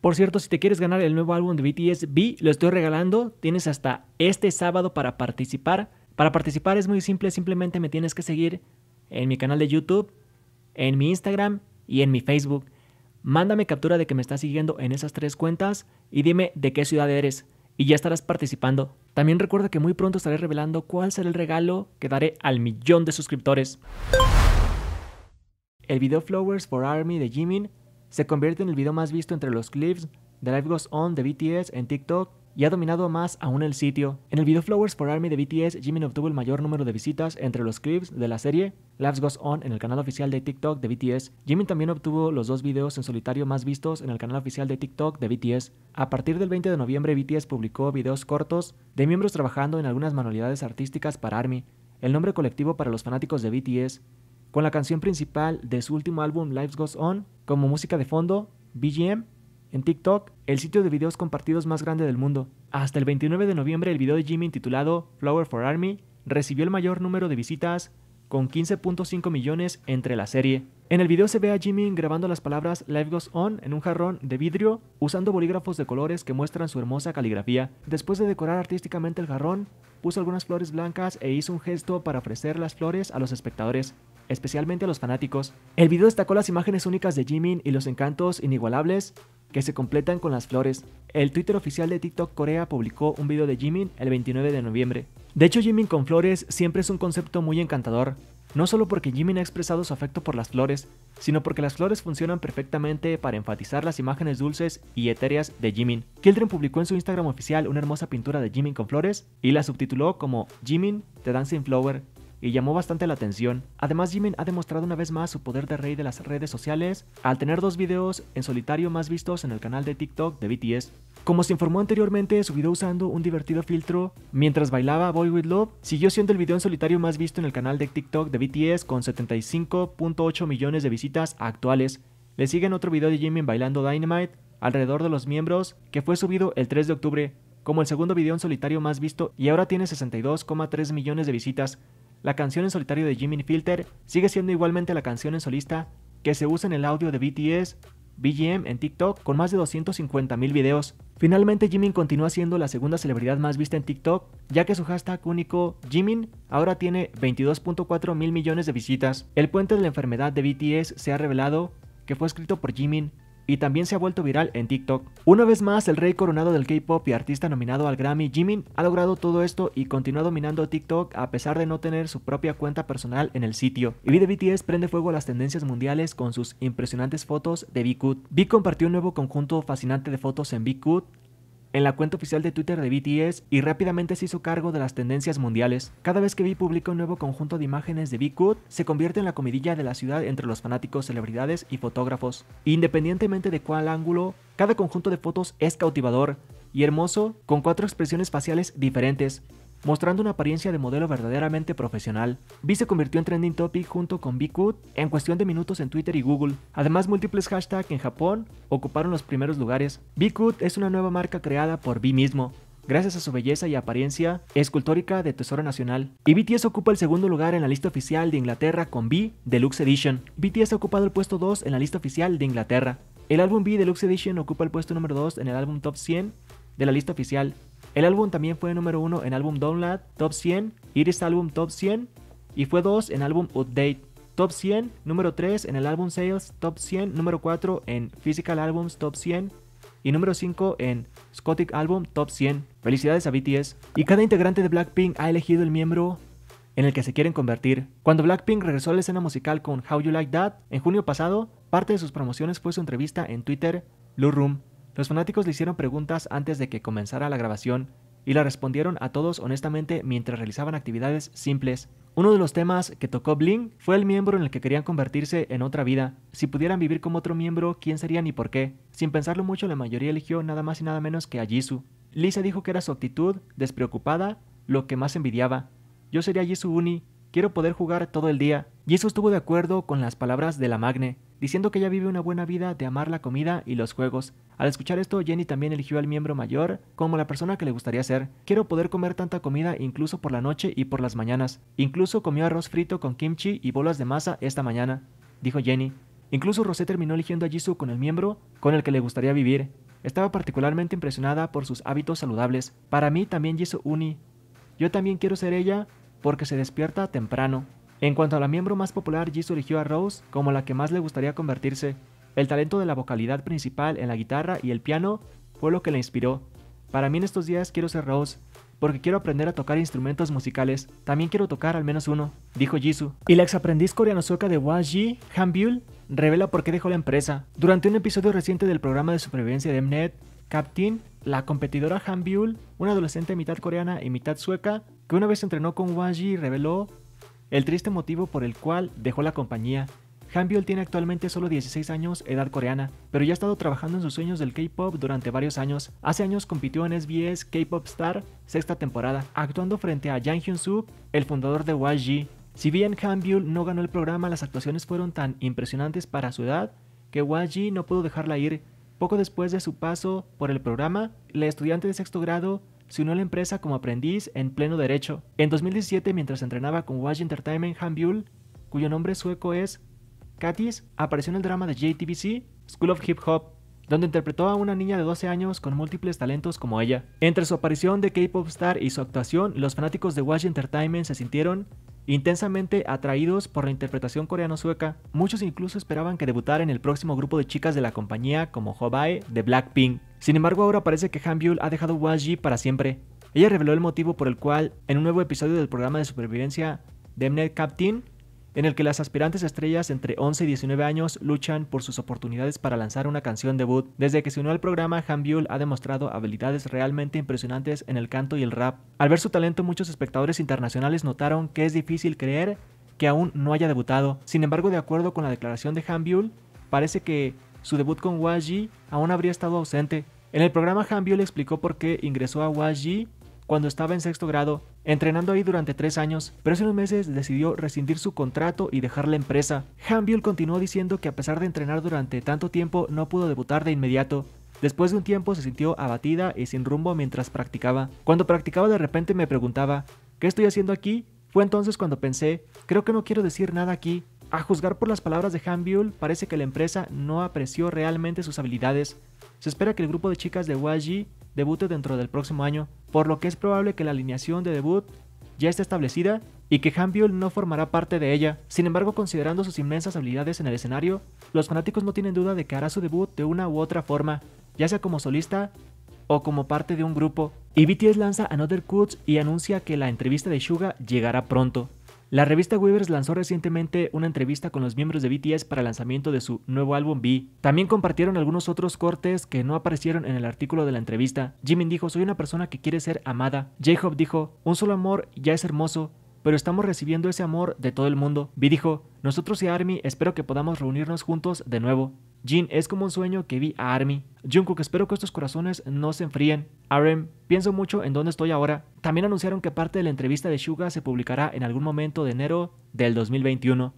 Por cierto, si te quieres ganar el nuevo álbum de BTS B, lo estoy regalando. Tienes hasta este sábado para participar. Para participar es muy simple, simplemente me tienes que seguir en mi canal de YouTube, en mi Instagram y en mi Facebook. Mándame captura de que me estás siguiendo en esas tres cuentas y dime de qué ciudad eres y ya estarás participando. También recuerda que muy pronto estaré revelando cuál será el regalo que daré al millón de suscriptores. El video Flowers for Army de Jimin se convierte en el video más visto entre los clips de Life Goes On de BTS en TikTok y ha dominado más aún el sitio. En el video Flowers for Army de BTS, Jimin obtuvo el mayor número de visitas entre los clips de la serie Life Goes On en el canal oficial de TikTok de BTS. Jimin también obtuvo los dos videos en solitario más vistos en el canal oficial de TikTok de BTS. A partir del 20 de noviembre, BTS publicó videos cortos de miembros trabajando en algunas manualidades artísticas para Army, el nombre colectivo para los fanáticos de BTS con la canción principal de su último álbum Life Goes On como música de fondo, BGM, en TikTok, el sitio de videos compartidos más grande del mundo. Hasta el 29 de noviembre el video de Jimmy titulado Flower for Army recibió el mayor número de visitas con 15.5 millones entre la serie. En el video se ve a Jimmy grabando las palabras Life Goes On en un jarrón de vidrio usando bolígrafos de colores que muestran su hermosa caligrafía. Después de decorar artísticamente el jarrón, puso algunas flores blancas e hizo un gesto para ofrecer las flores a los espectadores, especialmente a los fanáticos. El video destacó las imágenes únicas de Jimin y los encantos inigualables que se completan con las flores. El Twitter oficial de TikTok Corea publicó un video de Jimin el 29 de noviembre. De hecho, Jimin con flores siempre es un concepto muy encantador, no solo porque Jimin ha expresado su afecto por las flores, sino porque las flores funcionan perfectamente para enfatizar las imágenes dulces y etéreas de Jimin. Kildren publicó en su Instagram oficial una hermosa pintura de Jimin con flores y la subtituló como Jimin The Dancing Flower y llamó bastante la atención. Además, Jimin ha demostrado una vez más su poder de rey de las redes sociales al tener dos videos en solitario más vistos en el canal de TikTok de BTS. Como se informó anteriormente, su video usando un divertido filtro mientras bailaba Boy With Love siguió siendo el video en solitario más visto en el canal de TikTok de BTS con 75.8 millones de visitas actuales. Le siguen otro video de Jimin bailando Dynamite alrededor de los miembros que fue subido el 3 de octubre como el segundo video en solitario más visto y ahora tiene 62,3 millones de visitas. La canción en solitario de Jimin Filter sigue siendo igualmente la canción en solista que se usa en el audio de BTS BGM en TikTok con más de 250 mil videos. Finalmente Jimin continúa siendo la segunda celebridad más vista en TikTok, ya que su hashtag único Jimin ahora tiene 22.4 mil millones de visitas. El puente de la enfermedad de BTS se ha revelado que fue escrito por Jimin, y también se ha vuelto viral en TikTok. Una vez más, el rey coronado del K-pop y artista nominado al Grammy, Jimin, ha logrado todo esto y continúa dominando TikTok a pesar de no tener su propia cuenta personal en el sitio. Y de BTS prende fuego a las tendencias mundiales con sus impresionantes fotos de Vicut. compartió un nuevo conjunto fascinante de fotos en Vicut en la cuenta oficial de Twitter de BTS y rápidamente se hizo cargo de las tendencias mundiales. Cada vez que Vi publica un nuevo conjunto de imágenes de V se convierte en la comidilla de la ciudad entre los fanáticos, celebridades y fotógrafos. Independientemente de cuál ángulo, cada conjunto de fotos es cautivador y hermoso, con cuatro expresiones faciales diferentes, Mostrando una apariencia de modelo verdaderamente profesional, Vi se convirtió en trending topic junto con V-COOT en cuestión de minutos en Twitter y Google. Además, múltiples hashtags en Japón ocuparon los primeros lugares. Bigfoot es una nueva marca creada por Vi mismo, gracias a su belleza y apariencia escultórica de Tesoro Nacional. Y BTS ocupa el segundo lugar en la lista oficial de Inglaterra con B Deluxe Edition. BTS ha ocupado el puesto 2 en la lista oficial de Inglaterra. El álbum B Deluxe Edition ocupa el puesto número 2 en el álbum Top 100 de la lista oficial. El álbum también fue número 1 en álbum Download, Top 100, Iris Album Top 100 y fue 2 en álbum Update, Top 100, número 3 en el álbum Sales, Top 100, número 4 en Physical Albums Top 100 y número 5 en Scottic Album Top 100. Felicidades a BTS. Y cada integrante de Blackpink ha elegido el miembro en el que se quieren convertir. Cuando Blackpink regresó a la escena musical con How You Like That en junio pasado, parte de sus promociones fue su entrevista en Twitter, Blue Room, los fanáticos le hicieron preguntas antes de que comenzara la grabación y la respondieron a todos honestamente mientras realizaban actividades simples. Uno de los temas que tocó Bling fue el miembro en el que querían convertirse en otra vida. Si pudieran vivir como otro miembro, ¿quién serían y por qué? Sin pensarlo mucho, la mayoría eligió nada más y nada menos que a Jisoo. Lisa dijo que era su actitud despreocupada lo que más envidiaba. Yo sería Jisoo Uni, quiero poder jugar todo el día. Jisoo estuvo de acuerdo con las palabras de la Magne, diciendo que ella vive una buena vida de amar la comida y los juegos. Al escuchar esto, Jenny también eligió al miembro mayor como la persona que le gustaría ser. Quiero poder comer tanta comida incluso por la noche y por las mañanas. Incluso comió arroz frito con kimchi y bolas de masa esta mañana, dijo Jenny. Incluso Rosé terminó eligiendo a Jisoo con el miembro con el que le gustaría vivir. Estaba particularmente impresionada por sus hábitos saludables. Para mí también Jisoo Uni. Yo también quiero ser ella porque se despierta temprano. En cuanto a la miembro más popular, Jisoo eligió a Rose como la que más le gustaría convertirse. El talento de la vocalidad principal en la guitarra y el piano fue lo que la inspiró. Para mí en estos días quiero ser Rose, porque quiero aprender a tocar instrumentos musicales. También quiero tocar al menos uno, dijo Jisoo. Y la aprendiz coreano-sueca de Waji, Han Byul, revela por qué dejó la empresa. Durante un episodio reciente del programa de supervivencia de Mnet, Captain, la competidora Han Byul, una adolescente mitad coreana y mitad sueca, que una vez entrenó con y reveló el triste motivo por el cual dejó la compañía. Hanbyul tiene actualmente solo 16 años, edad coreana, pero ya ha estado trabajando en sus sueños del K-pop durante varios años. Hace años compitió en SBS K-pop Star, sexta temporada, actuando frente a Yang Hyun-soo, el fundador de YG. Si bien Hanbyul no ganó el programa, las actuaciones fueron tan impresionantes para su edad que YG no pudo dejarla ir. Poco después de su paso por el programa, la estudiante de sexto grado se unió a la empresa como aprendiz en pleno derecho. En 2017, mientras entrenaba con Watch Entertainment Han cuyo nombre sueco es Katis, apareció en el drama de JTBC School of Hip Hop, donde interpretó a una niña de 12 años con múltiples talentos como ella. Entre su aparición de K-Pop Star y su actuación, los fanáticos de Watch Entertainment se sintieron Intensamente atraídos por la interpretación coreano-sueca, muchos incluso esperaban que debutara en el próximo grupo de chicas de la compañía como Hobae de Blackpink. Sin embargo, ahora parece que Hanbyul ha dejado Wall-G para siempre. Ella reveló el motivo por el cual, en un nuevo episodio del programa de supervivencia Demnet Captain, en el que las aspirantes estrellas entre 11 y 19 años luchan por sus oportunidades para lanzar una canción debut. Desde que se unió al programa, Han Byul ha demostrado habilidades realmente impresionantes en el canto y el rap. Al ver su talento, muchos espectadores internacionales notaron que es difícil creer que aún no haya debutado. Sin embargo, de acuerdo con la declaración de Han Byul, parece que su debut con YG aún habría estado ausente. En el programa, Han Byul explicó por qué ingresó a YG cuando estaba en sexto grado, entrenando ahí durante tres años, pero hace unos meses decidió rescindir su contrato y dejar la empresa. Hanbiul continuó diciendo que a pesar de entrenar durante tanto tiempo no pudo debutar de inmediato, Después de un tiempo se sintió abatida y sin rumbo mientras practicaba. Cuando practicaba de repente me preguntaba, ¿qué estoy haciendo aquí? Fue entonces cuando pensé, creo que no quiero decir nada aquí. A juzgar por las palabras de Hanbiul, parece que la empresa no apreció realmente sus habilidades. Se espera que el grupo de chicas de YG debute dentro del próximo año, por lo que es probable que la alineación de debut ya esté establecida y que Hambiel no formará parte de ella. Sin embargo, considerando sus inmensas habilidades en el escenario, los fanáticos no tienen duda de que hará su debut de una u otra forma, ya sea como solista o como parte de un grupo. Y BTS lanza Another Cuts y anuncia que la entrevista de Suga llegará pronto. La revista Weavers lanzó recientemente una entrevista con los miembros de BTS para el lanzamiento de su nuevo álbum B. También compartieron algunos otros cortes que no aparecieron en el artículo de la entrevista. Jimin dijo, soy una persona que quiere ser amada. J-Hope dijo, un solo amor ya es hermoso, pero estamos recibiendo ese amor de todo el mundo. B dijo, nosotros y ARMY espero que podamos reunirnos juntos de nuevo. Jin es como un sueño que vi a Army. Jungkook, espero que estos corazones no se enfríen. RM, pienso mucho en dónde estoy ahora. También anunciaron que parte de la entrevista de Suga se publicará en algún momento de enero del 2021.